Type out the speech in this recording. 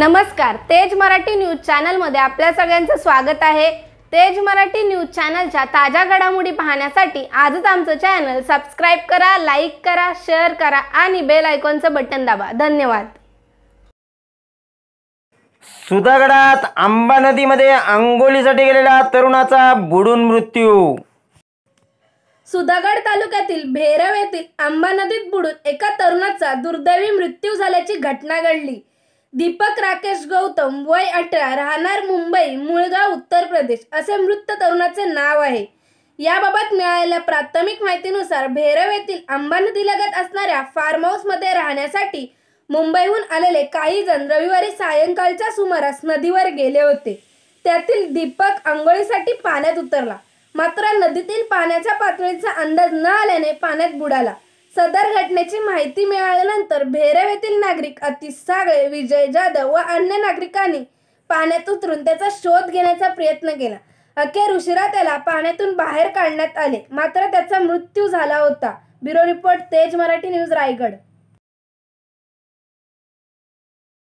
नमस्कार तेज मराठी न्यूज मध्ये आपल्या सगळ्यांचं स्वागत आहे तेज मराठी न्यूज चॅनलच्या ताज्या घडामोडी पाहण्यासाठी आजच आमचं चॅनल सबस्क्राईब करा लाईक करा शेअर करा आणि बेल आयकॉनचं बटन दाबा धन्यवाद सुधागडात आंबा नदीमध्ये आंघोलीसाठी गेलेल्या तरुणाचा बुडून मृत्यू सुधागड तालुक्यातील भेरव येथील आंबा नदीत बुडून एका तरुणाचा दुर्दैवी मृत्यू झाल्याची घटना घडली दीपक राकेश गौतम वय अठरा राहणार मुंबई मुळगाव उत्तर प्रदेश असे मृत तरुणाचे नाव आहे याबाबत मिळालेल्या प्राथमिक माहितीनुसार भैरव येथील आंबा नदीलगत असणाऱ्या फार्म हाऊसमध्ये राहण्यासाठी मुंबईहून आलेले काही जण रविवारी सायंकाळच्या सुमारास नदीवर गेले होते त्यातील दीपक आंघोळीसाठी पाण्यात उतरला मात्र नदीतील पाण्याच्या पातळीचा अंदाज न आल्याने पाण्यात बुडाला सदर घटनेची माहिती मिळाल्यानंतर भेरव येथील नागरिक अतिश सागळे विजय जाधव व अन्य नागरिकांनी पाण्यात उतरून त्याचा शोध घेण्याचा प्रयत्न केला अखेर उशिरा त्याला पाण्यातून बाहेर काढण्यात आले मात्र त्याचा मृत्यू झाला होता ब्युरो रिपोर्ट तेज मराठी न्यूज रायगड